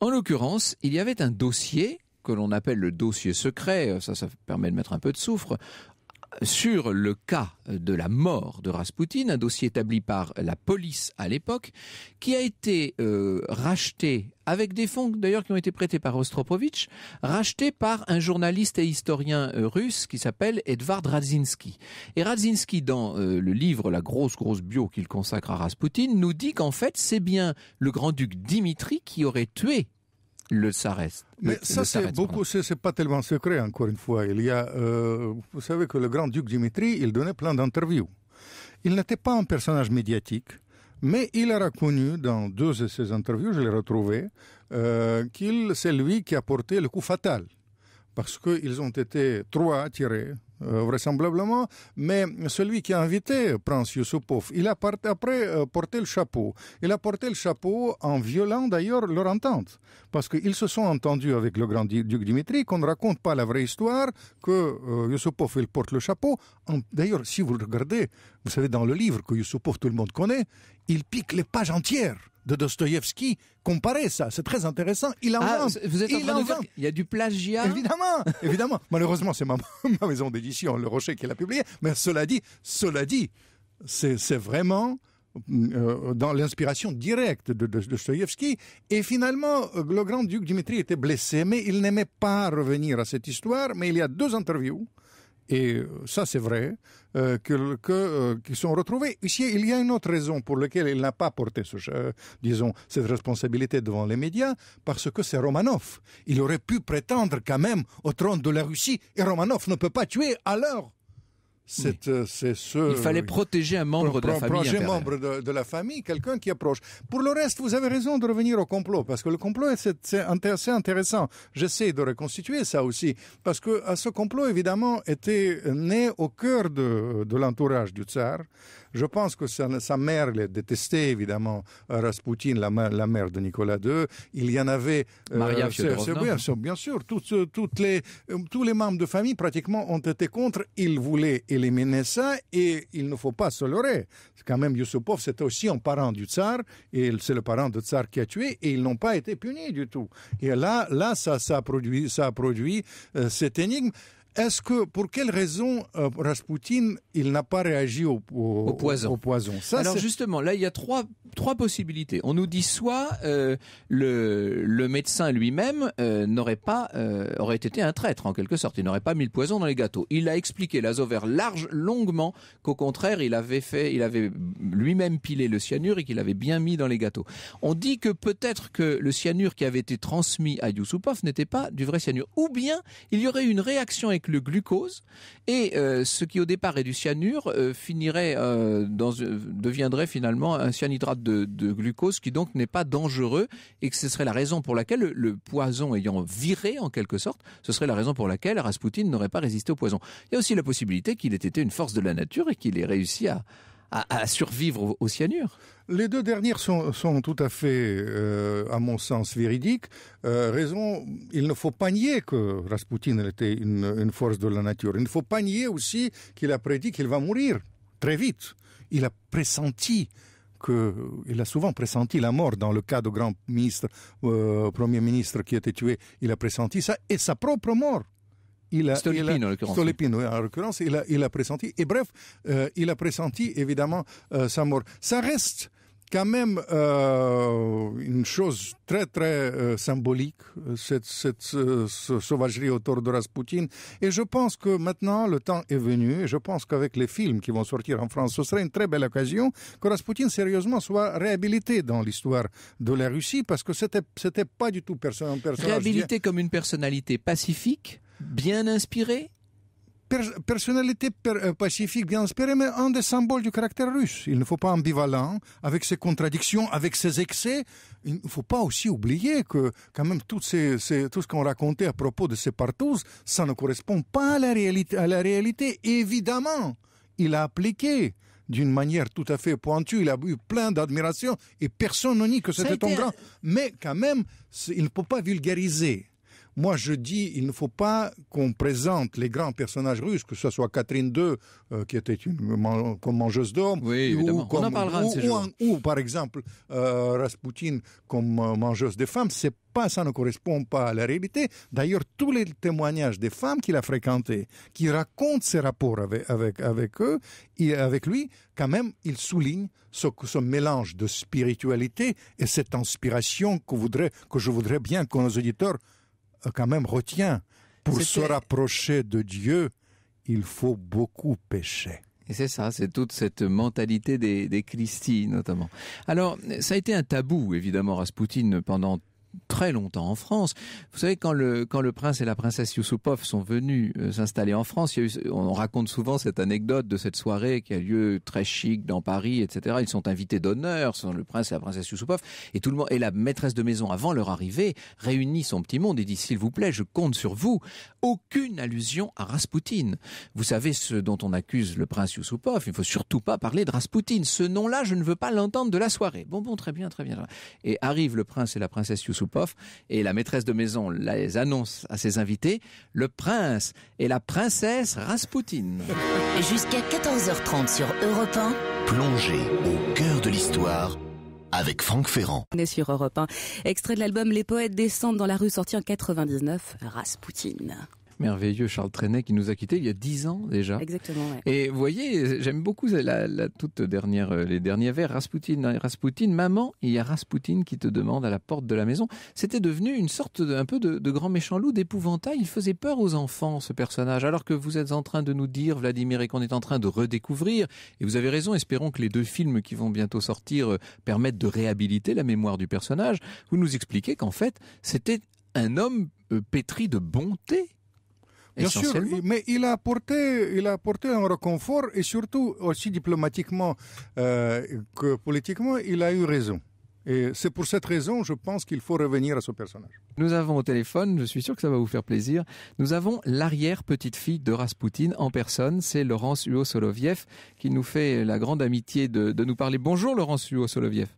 En l'occurrence, il y avait un dossier que l'on appelle le dossier secret, ça, ça permet de mettre un peu de soufre, sur le cas de la mort de Raspoutine, un dossier établi par la police à l'époque, qui a été euh, racheté avec des fonds d'ailleurs qui ont été prêtés par Ostropovitch, racheté par un journaliste et historien euh, russe qui s'appelle Edvard Radzinski. Et Radzinski, dans euh, le livre, la grosse, grosse bio qu'il consacre à Raspoutine, nous dit qu'en fait, c'est bien le grand-duc Dimitri qui aurait tué le reste Mais ça, c'est beaucoup, c'est pas tellement secret, encore une fois. Il y a, euh, vous savez que le grand-duc Dimitri, il donnait plein d'interviews. Il n'était pas un personnage médiatique, mais il a reconnu dans deux de ses interviews, je l'ai retrouvé, euh, qu'il, c'est lui qui a porté le coup fatal. Parce qu'ils ont été trois tirés euh, vraisemblablement, mais celui qui a invité Prince Yusupov, il a après euh, porté le chapeau. Il a porté le chapeau en violant d'ailleurs leur entente, parce qu'ils se sont entendus avec le grand duc Dimitri qu'on ne raconte pas la vraie histoire, que euh, Yusupov, il porte le chapeau. D'ailleurs, si vous regardez, vous savez dans le livre que Yusupov, tout le monde connaît, il pique les pages entières de Dostoïevski comparez ça. C'est très intéressant. Il en ah, Vous êtes en il train de Il y a du plagiat. Évidemment, *laughs* évidemment. Malheureusement, c'est *laughs* ma, maison d'édition, Le Rocher, qui l'a publié. Mais cela dit, cela dit, c'est vraiment euh, dans l'inspiration directe de, de, Dostoïevski. Et finalement, euh, le grand-duc Dimitri était blessé, mais il n'aimait pas revenir à cette histoire. Mais il y a deux interviews et euh, ça, c'est vrai, euh, euh, qu'ils sont retrouvés. Ici, il y a une autre raison pour laquelle il n'a pas porté, ce, disons, cette responsabilité devant les médias, parce que c'est Romanov. Il aurait pu prétendre quand même au trône de la Russie, et Romanov ne peut pas tuer à l'heure euh, Il fallait protéger un membre de la famille. Protéger un membre de, la famille, quelqu'un qui approche. Pour le reste, vous avez raison de revenir au complot, parce que le complot, c'est assez intéressant. J'essaie de reconstituer ça aussi, parce que ce complot, évidemment, était né au cœur de l'entourage du tsar, je pense que sa, mère les détestait, évidemment, euh, Rasputin, la, la, mère de Nicolas II. Il y en avait... Euh, Maria bien sûr, bien sûr. Euh, toutes, les, tous les membres de famille, pratiquement, ont été contre. Ils voulaient éliminer ça et il ne faut pas se leurrer. Quand même, Yusupov, c'était aussi un parent du tsar et c'est le parent du tsar qui a tué et ils n'ont pas été punis du tout. Et là, là, ça, ça a produit, ça a produit cette énigme. Est-ce que, pour quelle raison euh, Rasputin, il n'a pas réagi au, poison, au, Alors justement, là, il y a trois, trois possibilités. On nous dit soit euh, le, le médecin lui-même euh, n'aurait pas, aurait été un traître en quelque sorte, il n'aurait pas mis le poison dans les gâteaux. Il a expliqué, Lazover, large, longuement, qu'au contraire, il avait fait, il avait lui-même pilé le cyanure et qu'il avait bien mis dans les gâteaux. On dit que peut-être que le cyanure qui avait été transmis à Yusupov n'était pas du vrai cyanure. Ou bien, il y aurait une réaction le glucose et euh, ce qui au départ est du cyanure euh, finirait euh, deviendrait finalement un cyanhydrate de, glucose qui donc n'est pas dangereux et que ce serait la raison pour laquelle le, le poison ayant viré en quelque sorte, ce serait la raison pour laquelle Rasputin n'aurait pas résisté au poison. Il y a aussi la possibilité qu'il ait été une force de la nature et qu'il ait réussi à, à, survivre au, cyanure. Les deux dernières sont, tout à fait, euh, à mon sens, véridiques. Euh, raison, il ne faut pas nier que Rasputin était une, force de la nature. Il ne faut pas nier aussi qu'il a prédit qu'il va mourir très vite. Il a pressenti que, il a souvent pressenti la mort dans le cas de grand ministre, euh, premier ministre qui a été tué. Il a pressenti ça et sa propre mort il il a, en l'occurrence. en l'occurrence, il a, il a pressenti. Et bref, euh, il a pressenti évidemment euh, sa mort. Ça reste quand même euh, une chose très très symbolique, cette, sauvagerie autour de Rasputin. Et je pense que maintenant le temps est venu, et je pense qu'avec les films qui vont sortir en France, ce serait une très belle occasion que Rasputin sérieusement soit réhabilité dans l'histoire de la Russie, parce que c'était c'était pas du tout personne personnage. Réhabilité comme une personnalité pacifique bien inspiré personnalité euh, pacifique, bien inspirée, mais un des symboles du caractère russe. Il ne faut pas ambivalent avec ses contradictions, avec ses excès. Il ne faut pas aussi oublier que, quand même, tout ce qu'on racontait à propos de ces partous, ça ne correspond pas à la réalité. À la réalité. Évidemment, il a appliqué d'une manière tout à fait pointue. Il a eu plein d'admiration et personne ne nie que c'était un grand. Mais quand même, il ne peut pas vulgariser moi, je dis, il ne faut pas qu'on présente les grands personnages russes, que ce soit Catherine II, euh, qui était une comme mangeuse d'hommes, ou, par exemple euh, Rasputin comme euh, mangeuse de femmes. C'est pas, ça ne correspond pas à la réalité. D'ailleurs, tous les témoignages des femmes qu'il a fréquentées, qui racontent ses rapports avec, avec, eux et avec lui, quand même, il souligne ce, ce mélange de spiritualité et cette inspiration que, voudrait, que je voudrais bien que nos auditeurs euh, quand même retient, pour se rapprocher de Dieu, il faut beaucoup pécher. Et c'est ça, c'est toute cette mentalité des, des Christi, notamment. Alors, ça a été un tabou, évidemment, Raspoutine, pendant très longtemps en France. Vous savez, quand le, quand le prince et la princesse Yusupov sont venus euh, s'installer en France, on raconte souvent cette anecdote de cette soirée qui a lieu très chic dans Paris, etc. Ils sont invités d'honneur, sont le prince et la princesse Yusupov, et tout le monde, et la maîtresse de maison avant leur arrivée réunit son petit monde et dit, s'il vous plaît, je compte sur vous. Aucune allusion à Raspoutine. Vous savez ce dont on accuse le prince Yusupov, il ne faut surtout pas parler de Raspoutine. Ce nom-là, je ne veux pas l'entendre de la soirée. Bon, bon, très bien, très bien. Et arrive le prince et la princesse Yusupov et la maîtresse de maison les annonce à ses invités, le prince et la princesse Raspoutine. Jusqu'à 14h30 sur Europe 1, au cœur de l'histoire avec Franck Ferrand. On est sur Europe 1, extrait de l'album Les poètes descendent dans la rue sorti en 99, Raspoutine merveilleux Charles Trenet qui nous a quittés il y a dix ans déjà. Exactement. Et vous voyez, j'aime beaucoup la, toute dernière, euh, les derniers vers Raspoutine, hein, Rasputine, maman, il y a Raspoutine qui te demande à la porte de la maison. C'était devenu une sorte un peu de, de grand méchant loup, d'épouvantail. Il faisait peur aux enfants ce personnage. Alors que vous êtes en train de nous dire, Vladimir, et qu'on est en train de redécouvrir. Et vous avez raison. Espérons que les deux films qui vont bientôt sortir euh, permettent de réhabiliter la mémoire du personnage. Vous nous expliquez qu'en fait, c'était un homme euh, pétri de bonté Bien sûr, mais il a apporté, il a apporté un reconfort et surtout aussi diplomatiquement euh, que politiquement, il a eu raison. Et c'est pour cette raison, je pense qu'il faut revenir à ce personnage. Nous avons au téléphone, je suis sûr que ça va vous faire plaisir, nous avons l'arrière-petite-fille de Rasputin en personne, c'est Laurence Huot-Soloviev qui nous fait la grande amitié de, de nous parler. Bonjour Laurence Huot-Soloviev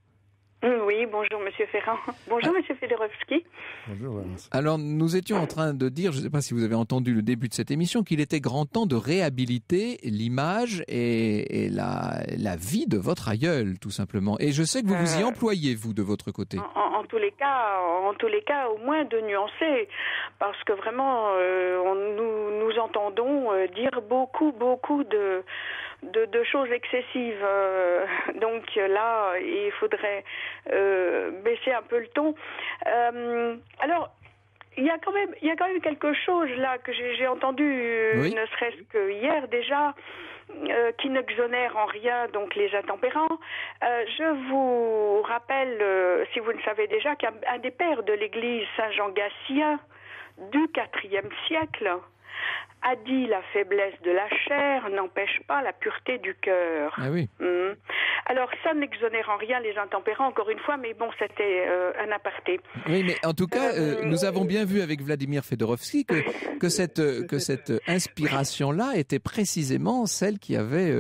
bonjour Monsieur Ferrand. *laughs* Bonjour M. Ah. Monsieur Fedorovski. Bonjour Valence. Alors nous étions en train de dire, je ne sais pas si vous avez entendu le début de cette émission, qu'il était grand temps de réhabiliter l'image et, la, la, vie de votre aïeul, tout simplement. Et je sais que vous vous y euh. employez, vous, de votre côté. En, tous les cas, en tous les cas, au moins de nuancer, parce que vraiment, euh, on, nous, nous entendons euh, dire beaucoup, beaucoup de de, choses excessives. Euh, donc euh, là, il faudrait euh, baisser un peu le ton. alors, il y a quand même, il quand quelque chose là que j'ai entendu, ne serait-ce que hier déjà. qui n'exonère en rien donc les intempérants. je vous rappelle, si vous ne savez déjà, qu'un des pères de l'Église Saint Jean Gatien du IVe siècle a dit la faiblesse de la chair n'empêche pas la pureté du cœur. Ah oui. Hmm. Alors ça n'exonère en rien les intempérants, encore une fois, mais bon, c'était euh, un aparté. Oui, mais en tout cas, euh, nous euh, avons bien vu avec Vladimir Fedorovski que cette, que cette inspiration-là était précisément celle qui avait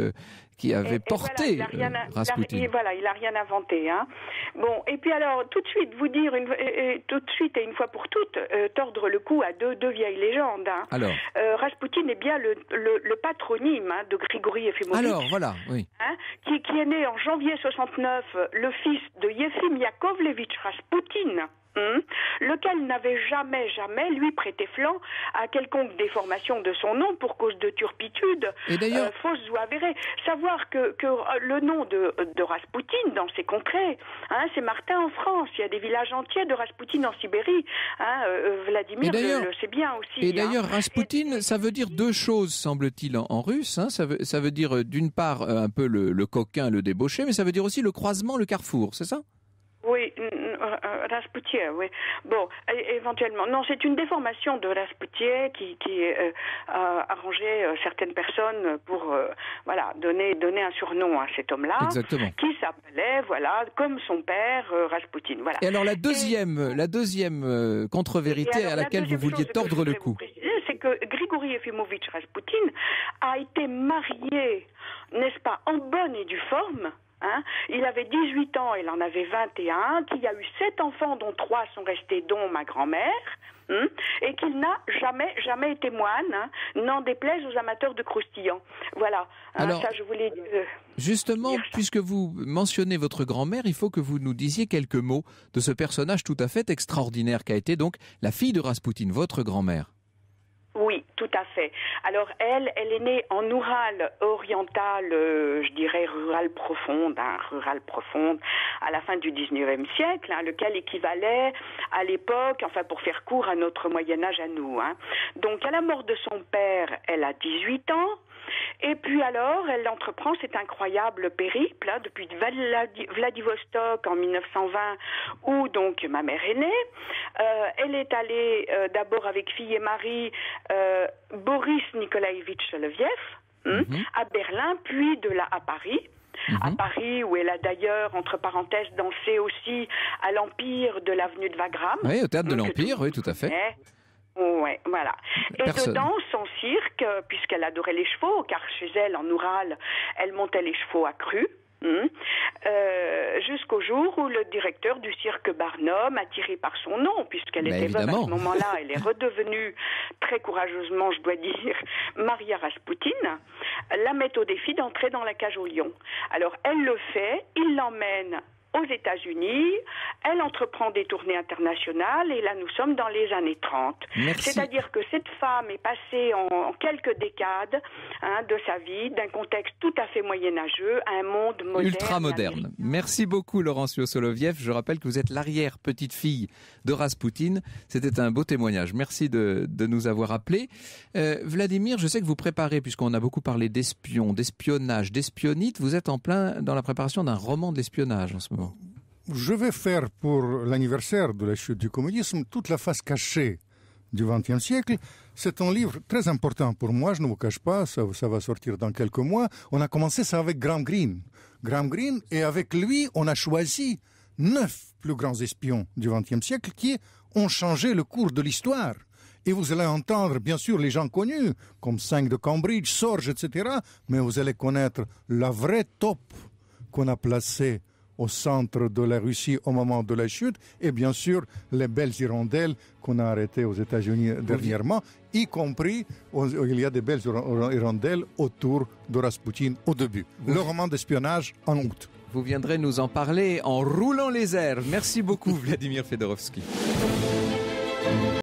qui avait porté euh, et voilà, il a rien, rien inventé. Hein. Bon, et puis alors, tout de suite, vous dire, une, et, tout de suite et une fois pour toutes, euh, tordre le cou à deux, deux vieilles légendes. Hein. Alors. Euh, Rasputin est bien le, le, le patronyme hein, de Grigory Efimovitch, Alors, voilà, oui. Hein, qui, qui est né en janvier 69, le fils de Yefim Yakovlevitch Rasputin Hmm. lequel n'avait jamais, jamais, lui, prêté flanc à quelconque déformation de son nom pour cause de turpitude, euh, fausse ou avérée. Savoir que, euh, le nom de, de Raspoutine dans ses concrets, hein, c'est Martin en France, il y a des villages entiers de Raspoutine en Sibérie, hein, euh, Vladimir le, bien aussi. Et d'ailleurs, hein. ça veut dire deux choses, semble-t-il, en, russe. Hein. Ça veut, dire, d'une part, un peu le coquin, le débauché, mais ça veut dire aussi le croisement, le carrefour, c'est ça oui, euh, Rasputin, oui. Bon, éventuellement. Non, c'est une déformation de Rasputin qui, a euh, euh, arrangé certaines personnes pour voilà donner un surnom à cet homme-là. Qui s'appelait voilà comme son père Rasputin. Et alors la deuxième deuxième contre-vérité à laquelle vous vouliez tordre le cou. C'est que Grigory Efimovitch Rasputin a été marié, n'est-ce pas, en bonne et due forme Hein. il avait 18 ans, il en avait 21, qu'il y a eu 7 enfants dont 3 sont restés dont ma grand-mère, hein, et qu'il n'a jamais, jamais été moine, hein. n'en déplaise aux amateurs de croustillants. Voilà, Alors, ça je voulais... Euh, justement, puisque vous mentionnez votre grand-mère, il faut que vous nous disiez quelques mots de ce personnage tout à fait extraordinaire qu'a été donc la fille de Rasputin, votre grand-mère. Oui, tout à fait. Alors elle, elle est née en Oural oriental, euh, je dirais rural profonde, hein, rural profonde, à la fin du 19e siècle, hein, lequel équivalait à l'époque, enfin pour faire court, à notre Moyen Âge à nous. Hein. Donc à la mort de son père, elle a 18 ans. Et puis alors, elle entreprend cet incroyable périple hein, depuis Vladivostok en 1920, où donc ma mère est née. Euh, elle est allée euh, d'abord avec fille et mari Boris Nikolaevitch Leviev hein, mhm. à Berlin, puis de là à Paris. Mhm. À Paris, où elle a d'ailleurs, entre parenthèses, dansé aussi à l'Empire de l'avenue de Wagram. Oui, au théâtre de l'Empire, oui, tout à fait. voilà. Et de dedans, son cirque, puisqu'elle adorait les chevaux, car chez elle, en Oural, elle montait les chevaux à cru. Hmm. Euh, jusqu'au jour où le directeur du cirque Barnum, attiré par son nom, puisqu'elle bah, était veuve à ce moment-là, elle est *laughs* redevenue très courageusement, je dois dire, Maria Raspoutine, la met au défi d'entrer dans la cage au lion. Alors elle le fait, il l'emmène aux États-Unis. Elle entreprend des tournées internationales et là nous sommes dans les années 30. C'est-à-dire que cette femme est passée en, quelques décades hein, de sa vie d'un contexte tout à fait moyenâgeux à un monde moderne. Ultra moderne. Merci beaucoup Laurencio Soloviev. Je rappelle que vous êtes l'arrière petite fille de Poutine. C'était un beau témoignage. Merci de, nous avoir appelés. Euh, Vladimir, je sais que vous préparez, puisqu'on a beaucoup parlé d'espions, d'espionnage, d'espionnite, vous êtes en plein dans la préparation d'un roman d'espionnage en ce moment. Je vais faire pour l'anniversaire de la chute du communisme toute la face cachée du XXe siècle. C'est un livre très important pour moi, je ne vous cache pas, ça, va sortir dans quelques mois. On a commencé ça avec Graham Greene. Graham Greene, et avec lui, on a choisi neuf plus grands espions du XXe siècle qui ont changé le cours de l'histoire. Et vous allez entendre, bien sûr, les gens connus, comme 5 de Cambridge, Sorge, etc. Mais vous allez connaître la vraie top qu'on a placée au centre de la Russie au moment de la chute, et bien sûr les belles hirondelles qu'on a arrêtées aux États-Unis dernièrement, y compris il y a des belles hirondelles autour de Rasputin au début. Le roman d'espionnage en août. Vous viendrez nous en parler en roulant les airs. Merci beaucoup *laughs* Vladimir Fedorovski.